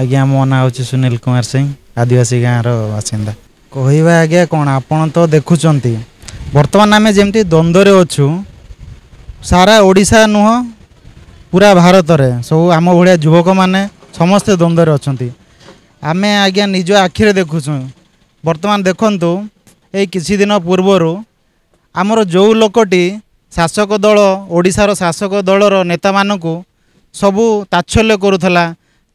ଆଜ୍ଞା ମୋ ନାଁ ହେଉଛି ସୁନୀଲ କୁମାର ସିଂ ଆଦିବାସୀ ଗାଁର ବାସିନ୍ଦା କହିବା ଆଜ୍ଞା କ'ଣ ଆପଣ ତ ଦେଖୁଛନ୍ତି ବର୍ତ୍ତମାନ ଆମେ ଯେମିତି ଦ୍ୱନ୍ଦ୍ୱରେ ଅଛୁ ସାରା ଓଡ଼ିଶା ନୁହଁ ପୁରା ଭାରତରେ ସବୁ ଆମ ଭଳିଆ ଯୁବକମାନେ ସମସ୍ତେ ଦ୍ୱନ୍ଦ୍ୱରେ ଅଛନ୍ତି ଆମେ ଆଜ୍ଞା ନିଜ ଆଖିରେ ଦେଖୁଛୁ ବର୍ତ୍ତମାନ ଦେଖନ୍ତୁ ଏଇ କିଛି ଦିନ ପୂର୍ବରୁ ଆମର ଯେଉଁ ଲୋକଟି ଶାସକ ଦଳ ଓଡ଼ିଶାର ଶାସକ ଦଳର ନେତାମାନଙ୍କୁ ସବୁ ତାତ୍ସଲ୍ୟ କରୁଥିଲା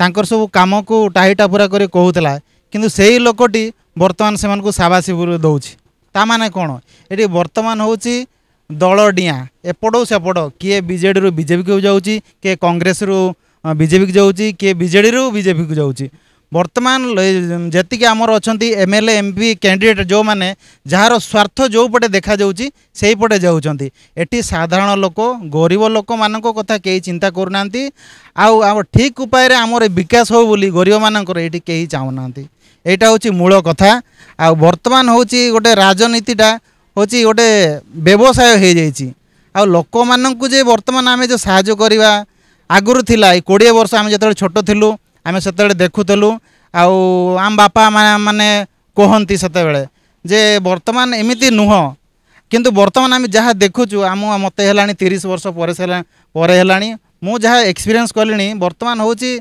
ତାଙ୍କର ସବୁ କାମକୁ ଟାହିଟା ପୁରା କରି କହୁଥିଲା କିନ୍ତୁ ସେଇ ଲୋକଟି ବର୍ତ୍ତମାନ ସେମାନଙ୍କୁ ସାବାସି ଦେଉଛି ତାମାନେ କ'ଣ ଏଠି ବର୍ତ୍ତମାନ ହେଉଛି ଦଳ ଡିଆଁ ଏପଟ ସେପଟ କିଏ ବିଜେଡ଼ିରୁ ବିଜେପିକୁ ଯାଉଛି କିଏ କଂଗ୍ରେସରୁ ବିଜେପିକୁ ଯାଉଛି କିଏ ବିଜେଡ଼ିରୁ ବିଜେପିକୁ ଯାଉଛି বর্তমান যেত আমার অনেক এমএলএ এমপি ক্যান্ডিডেট যে যার স্বার্থ যেপটে দেখা যাচ্ছে সেইপটে যাচ্ছেন এটি সাধারণ লোক গরিব লোক মানক কথা কে চিন্তা করু না ঠিক উপায়ে আমার বিকাশ হো বলে গরিব মানকর এটি কে চাহু না এইটা হচ্ছে মূল কথা আর্তমান হচ্ছে গোটে রাজনীতিটা হচ্ছে গোটে ব্যবসায় হয়ে যাই আক মানুষ যে বর্তমান আমি যে সাহায্য করা আগর লা কোড়ি বর্ষ আমি যেত ছোট লু ଆମେ ସେତେବେଳେ ଦେଖୁଥିଲୁ ଆଉ ଆମ ବାପା ମାନେ କୁହନ୍ତି ସେତେବେଳେ ଯେ ବର୍ତ୍ତମାନ ଏମିତି ନୁହଁ କିନ୍ତୁ ବର୍ତ୍ତମାନ ଆମେ ଯାହା ଦେଖୁଛୁ ଆମ ମୋତେ ହେଲାଣି ତିରିଶ ବର୍ଷ ପରେ ପରେ ହେଲାଣି ମୁଁ ଯାହା ଏକ୍ସପିରିଏନ୍ସ କଲିଣି ବର୍ତ୍ତମାନ ହେଉଛି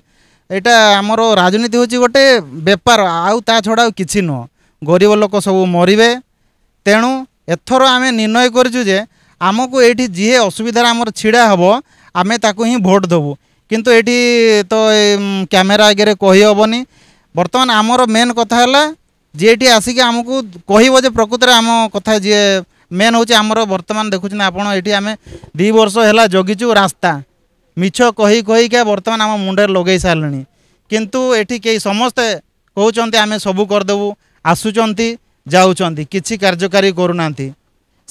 ଏଇଟା ଆମର ରାଜନୀତି ହେଉଛି ଗୋଟେ ବେପାର ଆଉ ତା ଛଡ଼ା ଆଉ କିଛି ନୁହଁ ଗରିବ ଲୋକ ସବୁ ମରିବେ ତେଣୁ ଏଥର ଆମେ ନିର୍ଣ୍ଣୟ କରିଛୁ ଯେ ଆମକୁ ଏଇଠି ଯିଏ ଅସୁବିଧାରେ ଆମର ଛିଡ଼ା ହେବ ଆମେ ତାକୁ ହିଁ ଭୋଟ୍ ଦେବୁ কিন্তু এটি তো ক্যামেরা আগে কহিহবনি বর্তমান আমার মেন কথা হল যে এটি আসিকি আমি কহব যে প্রকৃতরে আমার কথা যে মেন হচ্ছে আমার বর্তমান দেখুছেন আপনার এটি আমি দুই বর্ষ হল জগিছু রাস্তা মিছ কহি কহিকা বর্তমান আমার মুন্ডে লগাই সারে কিন্তু এটি কে সমস্তে কৌন আমি সবু করদেবু আসুচার যাচ্ছেন কিছু কার্যকারী করু না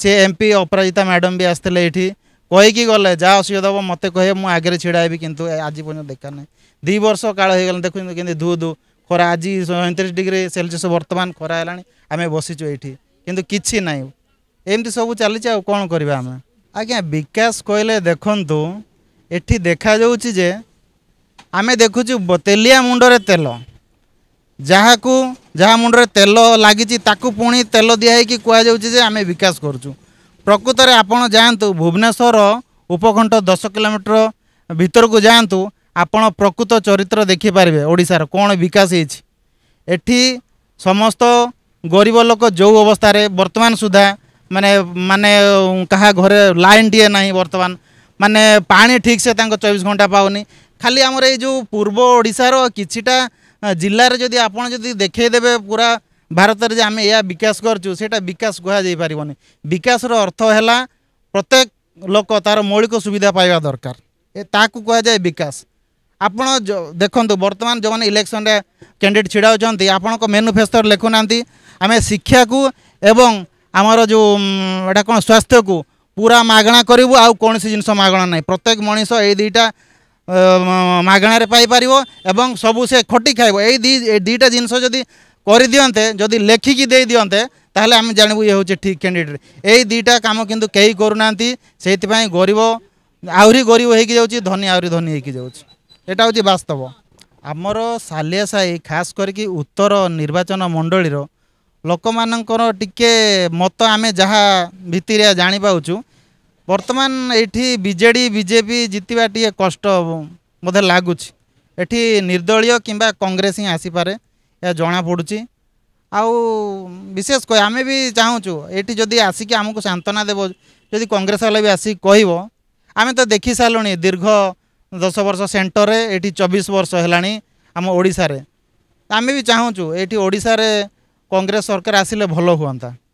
সে এমপি অপরাজিতা ম্যাডাম বি আসলে এটি କହିକି ଗଲେ ଯାହା ଔଷଧ ଦେବ ମୋତେ କହିବେ ମୁଁ ଆଗରେ ଛିଡ଼ା ହେବି କିନ୍ତୁ ଆଜି ପର୍ଯ୍ୟନ୍ତ ଦେଖା ନାହିଁ ଦୁଇ ବର୍ଷ କାଳ ହେଇଗଲା ଦେଖନ୍ତୁ କେମିତି ଧୁ ଧୁ ଖରା ଆଜି ସଇଁତିରିଶ ଡିଗ୍ରୀ ସେଲସିୟସ୍ ବର୍ତ୍ତମାନ ଖରା ହେଲାଣି ଆମେ ବସିଛୁ ଏଇଠି କିନ୍ତୁ କିଛି ନାହିଁ ଏମିତି ସବୁ ଚାଲିଛି ଆଉ କ'ଣ କରିବା ଆମେ ଆଜ୍ଞା ବିକାଶ କହିଲେ ଦେଖନ୍ତୁ ଏଠି ଦେଖାଯାଉଛି ଯେ ଆମେ ଦେଖୁଛୁ ତେଲିଆ ମୁଣ୍ଡରେ ତେଲ ଯାହାକୁ ଯାହା ମୁଣ୍ଡରେ ତେଲ ଲାଗିଛି ତାକୁ ପୁଣି ତେଲ ଦିଆ ହେଇକି କୁହାଯାଉଛି ଯେ ଆମେ ବିକାଶ କରୁଛୁ ପ୍ରକୃତରେ ଆପଣ ଯାଆନ୍ତୁ ଭୁବନେଶ୍ୱର ଉପକଣ୍ଠ ଦଶ କିଲୋମିଟର ଭିତରକୁ ଯାଆନ୍ତୁ ଆପଣ ପ୍ରକୃତ ଚରିତ୍ର ଦେଖିପାରିବେ ଓଡ଼ିଶାର କ'ଣ ବିକାଶ ହେଇଛି ଏଠି ସମସ୍ତ ଗରିବ ଲୋକ ଯେଉଁ ଅବସ୍ଥାରେ ବର୍ତ୍ତମାନ ସୁଦ୍ଧା ମାନେ ମାନେ କାହା ଘରେ ଲାଇନ୍ଟିଏ ନାହିଁ ବର୍ତ୍ତମାନ ମାନେ ପାଣି ଠିକ୍ସେ ତାଙ୍କ ଚବିଶ ଘଣ୍ଟା ପାଉନି ଖାଲି ଆମର ଏଇ ଯେଉଁ ପୂର୍ବ ଓଡ଼ିଶାର କିଛିଟା ଜିଲ୍ଲାରେ ଯଦି ଆପଣ ଯଦି ଦେଖେଇଦେବେ ପୁରା ଭାରତରେ ଯେ ଆମେ ଏହା ବିକାଶ କରିଛୁ ସେଇଟା ବିକାଶ କୁହାଯାଇପାରିବନି ବିକାଶର ଅର୍ଥ ହେଲା ପ୍ରତ୍ୟେକ ଲୋକ ତା'ର ମୌଳିକ ସୁବିଧା ପାଇବା ଦରକାର ଏ ତାହାକୁ କୁହାଯାଏ ବିକାଶ ଆପଣ ଦେଖନ୍ତୁ ବର୍ତ୍ତମାନ ଯେଉଁମାନେ ଇଲେକ୍ସନରେ କ୍ୟାଣ୍ଡିଡେଟ୍ ଛିଡ଼ା ହେଉଛନ୍ତି ଆପଣଙ୍କ ମେନିଫେଷ୍ଟୋରେ ଲେଖୁନାହାନ୍ତି ଆମେ ଶିକ୍ଷାକୁ ଏବଂ ଆମର ଯେଉଁ ଏଇଟା କ'ଣ ସ୍ୱାସ୍ଥ୍ୟକୁ ପୁରା ମାଗଣା କରିବୁ ଆଉ କୌଣସି ଜିନିଷ ମାଗଣା ନାହିଁ ପ୍ରତ୍ୟେକ ମଣିଷ ଏଇ ଦୁଇଟା ମାଗଣାରେ ପାଇପାରିବ ଏବଂ ସବୁ ସେ ଖଟି ଖାଇବ ଏଇ ଦୁଇଟା ଜିନିଷ ଯଦି କରିଦିଅନ୍ତେ ଯଦି ଲେଖିକି ଦେଇଦିଅନ୍ତେ ତାହେଲେ ଆମେ ଜାଣିବୁ ଇଏ ହେଉଛି ଠିକ୍ କ୍ୟାଣ୍ଡିଡେଟ୍ ଏଇ ଦୁଇଟା କାମ କିନ୍ତୁ କେହି କରୁନାହାନ୍ତି ସେଇଥିପାଇଁ ଗରିବ ଆହୁରି ଗରିବ ହେଇକି ଯାଉଛି ଧନୀ ଆହୁରି ଧନୀ ହେଇକି ଯାଉଛି ଏଇଟା ହେଉଛି ବାସ୍ତବ ଆମର ସାଲିଆ ସାହି ଖାସ୍ କରିକି ଉତ୍ତର ନିର୍ବାଚନ ମଣ୍ଡଳୀର ଲୋକମାନଙ୍କର ଟିକେ ମତ ଆମେ ଯାହା ଭିତିରିଆ ଜାଣିପାରୁଛୁ ବର୍ତ୍ତମାନ ଏଇଠି ବିଜେଡ଼ି ବିଜେପି ଜିତିବା ଟିକେ କଷ୍ଟ ବୋଧେ ଲାଗୁଛି ଏଠି ନିର୍ଦ୍ଦଳୀୟ କିମ୍ବା କଂଗ୍ରେସ ହିଁ ଆସିପାରେ ଏହା ଜଣାପଡ଼ୁଛି ଆଉ ବିଶେଷ କହି ଆମେ ବି ଚାହୁଁଛୁ ଏଠି ଯଦି ଆସିକି ଆମକୁ ସାନ୍ତ୍ୱନା ଦେବ ଯଦି କଂଗ୍ରେସ ବାଲା ବି ଆସିକି କହିବ ଆମେ ତ ଦେଖିସାରିଲୁଣି ଦୀର୍ଘ ଦଶ ବର୍ଷ ସେଣ୍ଟରରେ ଏଠି ଚବିଶ ବର୍ଷ ହେଲାଣି ଆମ ଓଡ଼ିଶାରେ ଆମେ ବି ଚାହୁଁଛୁ ଏଠି ଓଡ଼ିଶାରେ କଂଗ୍ରେସ ସରକାର ଆସିଲେ ଭଲ ହୁଅନ୍ତା